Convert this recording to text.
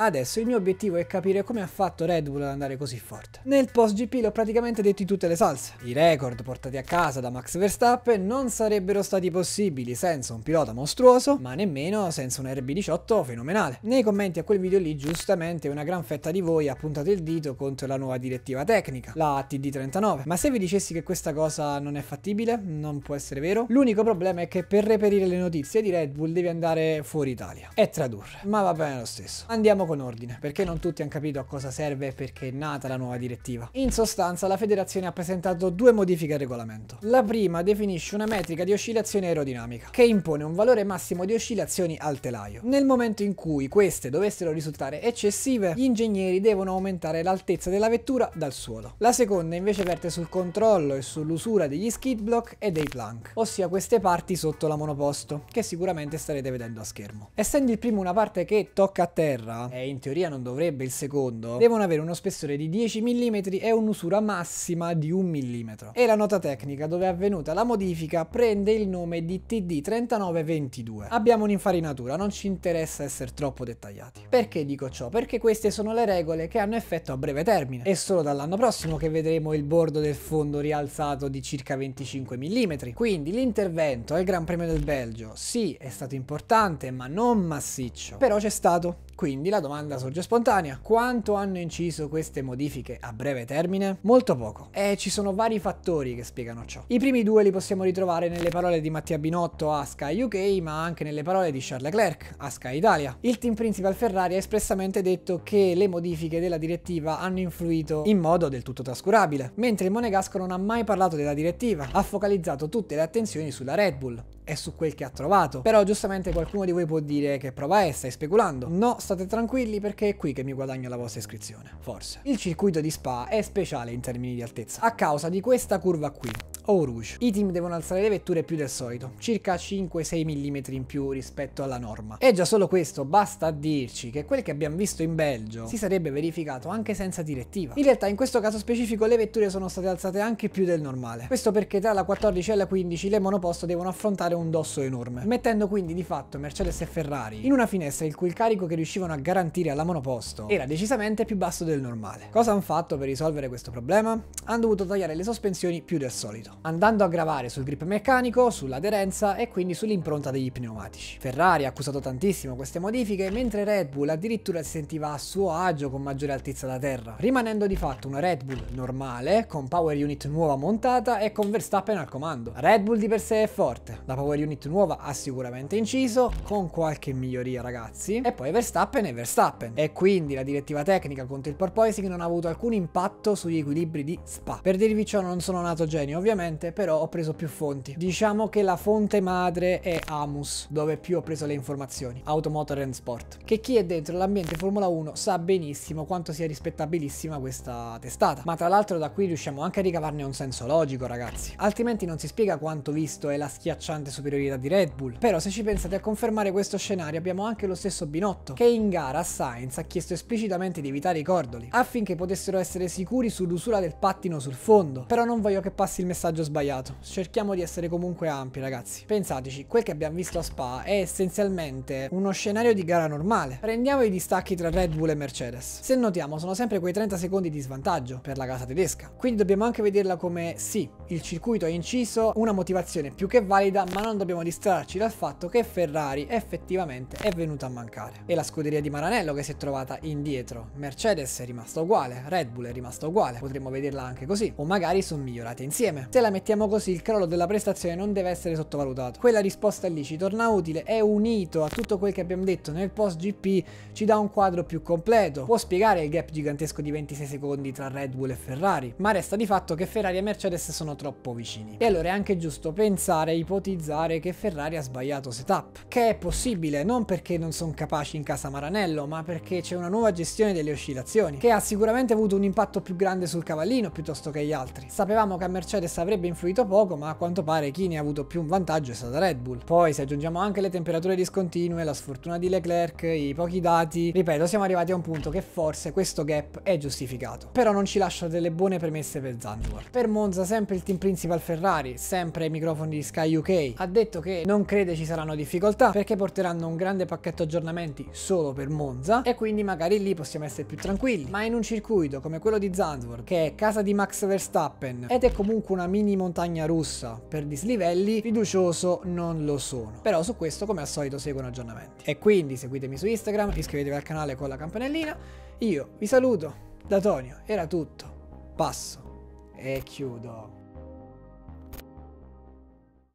Adesso il mio obiettivo è capire come ha fatto Red Bull ad andare così forte. Nel post GP l'ho praticamente detto in tutte le salse. I record portati a casa da Max Verstappen non sarebbero stati possibili senza un pilota mostruoso, ma nemmeno senza un RB18 fenomenale. Nei commenti a quel video lì giustamente una gran fetta di voi ha puntato il dito contro la nuova direttiva tecnica, la TD39. Ma se vi dicessi che questa cosa non è fattibile, non può essere vero, l'unico problema è che per reperire le notizie di Red Bull devi andare fuori Italia e tradurre. Ma va bene lo stesso. Andiamo con ordine, perché non tutti hanno capito a cosa serve e perché è nata la nuova direttiva. In sostanza la federazione ha presentato due modifiche al regolamento. La prima definisce una metrica di oscillazione aerodinamica, che impone un valore massimo di oscillazioni al telaio. Nel momento in cui queste dovessero risultare eccessive, gli ingegneri devono aumentare l'altezza della vettura dal suolo. La seconda invece verte sul controllo e sull'usura degli skid block e dei plank, ossia queste parti sotto la monoposto, che sicuramente starete vedendo a schermo. Essendo il primo una parte che tocca a terra, e in teoria non dovrebbe il secondo, devono avere uno spessore di 10 mm e un'usura massima di 1 mm. E la nota tecnica dove è avvenuta la modifica prende il nome di TD3922. Abbiamo un'infarinatura, non ci interessa essere troppo dettagliati. Perché dico ciò? Perché queste sono le regole che hanno effetto a breve termine. È solo dall'anno prossimo che vedremo il bordo del fondo rialzato di circa 25 mm. Quindi l'intervento al Gran Premio del Belgio sì è stato importante ma non massiccio. Però c'è stato. Quindi la domanda sorge spontanea, quanto hanno inciso queste modifiche a breve termine? Molto poco, e ci sono vari fattori che spiegano ciò. I primi due li possiamo ritrovare nelle parole di Mattia Binotto a Sky UK, ma anche nelle parole di Charles Leclerc a Sky Italia. Il team principal Ferrari ha espressamente detto che le modifiche della direttiva hanno influito in modo del tutto trascurabile, mentre il Monegasco non ha mai parlato della direttiva, ha focalizzato tutte le attenzioni sulla Red Bull è su quel che ha trovato. Però giustamente qualcuno di voi può dire che prova è, stai speculando. No, state tranquilli perché è qui che mi guadagno la vostra iscrizione, forse. Il circuito di Spa è speciale in termini di altezza, a causa di questa curva qui o Rouge. I team devono alzare le vetture più del solito, circa 5-6 mm in più rispetto alla norma. E già solo questo basta a dirci che quel che abbiamo visto in Belgio si sarebbe verificato anche senza direttiva. In realtà in questo caso specifico le vetture sono state alzate anche più del normale. Questo perché tra la 14 e la 15 le monoposto devono affrontare un dosso enorme, mettendo quindi di fatto Mercedes e Ferrari in una finestra il cui carico che riuscivano a garantire alla monoposto era decisamente più basso del normale. Cosa hanno fatto per risolvere questo problema? Hanno dovuto tagliare le sospensioni più del solito andando a gravare sul grip meccanico, sull'aderenza e quindi sull'impronta degli pneumatici. Ferrari ha accusato tantissimo queste modifiche, mentre Red Bull addirittura si sentiva a suo agio con maggiore altezza da terra, rimanendo di fatto una Red Bull normale, con power unit nuova montata e con Verstappen al comando. Red Bull di per sé è forte, la power unit nuova ha sicuramente inciso, con qualche miglioria ragazzi, e poi Verstappen e Verstappen, e quindi la direttiva tecnica contro il porpoising non ha avuto alcun impatto sugli equilibri di Spa. Per dirvi ciò non sono nato genio ovviamente, sicuramente, però ho preso più fonti. Diciamo che la fonte madre è Amus, dove più ho preso le informazioni, Automotor and Sport, che chi è dentro l'ambiente Formula 1 sa benissimo quanto sia rispettabilissima questa testata. Ma tra l'altro da qui riusciamo anche a ricavarne un senso logico, ragazzi. Altrimenti non si spiega quanto visto è la schiacciante superiorità di Red Bull. Però se ci pensate a confermare questo scenario abbiamo anche lo stesso Binotto, che in gara a Sainz ha chiesto esplicitamente di evitare i cordoli, affinché potessero essere sicuri sull'usura del pattino sul fondo. Però non voglio che passi il messaggio messaggio sbagliato. Cerchiamo di essere comunque ampi, ragazzi. Pensateci, quel che abbiamo visto a Spa è essenzialmente uno scenario di gara normale. Prendiamo i distacchi tra Red Bull e Mercedes. Se notiamo, sono sempre quei 30 secondi di svantaggio per la casa tedesca. Quindi dobbiamo anche vederla come sì, il circuito è inciso, una motivazione più che valida, ma non dobbiamo distrarci dal fatto che Ferrari effettivamente è venuta a mancare. E la scuderia di Maranello che si è trovata indietro. Mercedes è rimasta uguale, Red Bull è rimasta uguale, potremmo vederla anche così, o magari sono migliorate insieme. Se la la mettiamo così, il crollo della prestazione non deve essere sottovalutato. Quella risposta lì ci torna utile e unito a tutto quel che abbiamo detto nel post GP ci dà un quadro più completo. Può spiegare il gap gigantesco di 26 secondi tra Red Bull e Ferrari, ma resta di fatto che Ferrari e Mercedes sono troppo vicini. E allora è anche giusto pensare ipotizzare che Ferrari ha sbagliato setup, che è possibile non perché non sono capaci in casa Maranello, ma perché c'è una nuova gestione delle oscillazioni, che ha sicuramente avuto un impatto più grande sul cavallino piuttosto che gli altri. Sapevamo che a Mercedes aveva avrebbe influito poco, ma a quanto pare chi ne ha avuto più un vantaggio è stata Red Bull. Poi se aggiungiamo anche le temperature discontinue, la sfortuna di Leclerc, i pochi dati, ripeto, siamo arrivati a un punto che forse questo gap è giustificato. Però non ci lascia delle buone premesse per Zandvoort. Per Monza sempre il team principal Ferrari, sempre ai microfoni di Sky UK, ha detto che non crede ci saranno difficoltà perché porteranno un grande pacchetto aggiornamenti solo per Monza e quindi magari lì possiamo essere più tranquilli. Ma in un circuito come quello di Zandvoort, che è casa di Max Verstappen ed è comunque una mia mini montagna russa per dislivelli, fiducioso non lo sono. Però su questo come al solito seguono aggiornamenti. E quindi seguitemi su Instagram, iscrivetevi al canale con la campanellina. Io vi saluto da Tonio, era tutto. Passo e chiudo.